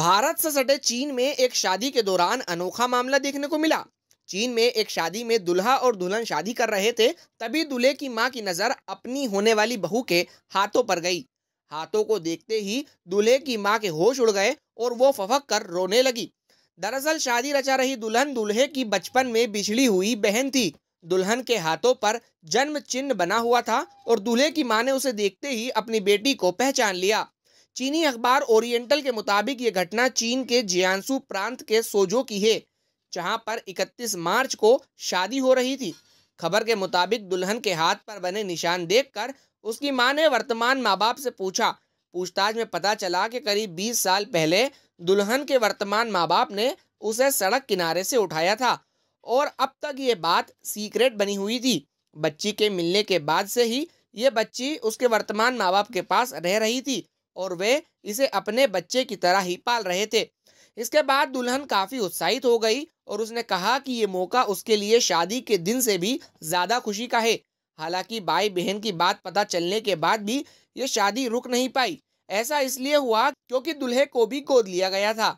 भारत से सटे चीन में एक शादी के दौरान अनोखा मामला देखने को मिला चीन में एक शादी में दुल्हा और दुल्हन शादी कर रहे थे तभी दूल्हे की मां की नजर अपनी होने वाली बहू के हाथों पर गई हाथों को देखते ही दूल्हे की मां के होश उड़ गए और वो फफक कर रोने लगी दरअसल शादी रचा रही दुल्हन दूल्हे की बचपन में बिछड़ी हुई बहन थी दुल्हन के हाथों पर जन्म चिन्ह बना हुआ था और दूल्हे की मां ने उसे देखते ही अपनी बेटी को पहचान लिया चीनी अखबार ओरिएंटल के मुताबिक ये घटना चीन के जियांसू प्रांत के सोजो की है जहां पर 31 मार्च को शादी हो रही थी खबर के मुताबिक दुल्हन के हाथ पर बने निशान देखकर उसकी मां ने वर्तमान माँ बाप से पूछा पूछताछ में पता चला कि करीब 20 साल पहले दुल्हन के वर्तमान माँ बाप ने उसे सड़क किनारे से उठाया था और अब तक ये बात सीक्रेट बनी हुई थी बच्ची के मिलने के बाद से ही ये बच्ची उसके वर्तमान माँ बाप के पास रह रही थी और वे इसे अपने बच्चे की तरह ही पाल रहे थे इसके बाद दुल्हन काफ़ी उत्साहित हो गई और उसने कहा कि ये मौका उसके लिए शादी के दिन से भी ज़्यादा खुशी का है हालांकि भाई बहन की बात पता चलने के बाद भी ये शादी रुक नहीं पाई ऐसा इसलिए हुआ क्योंकि दुल्हे को भी गोद लिया गया था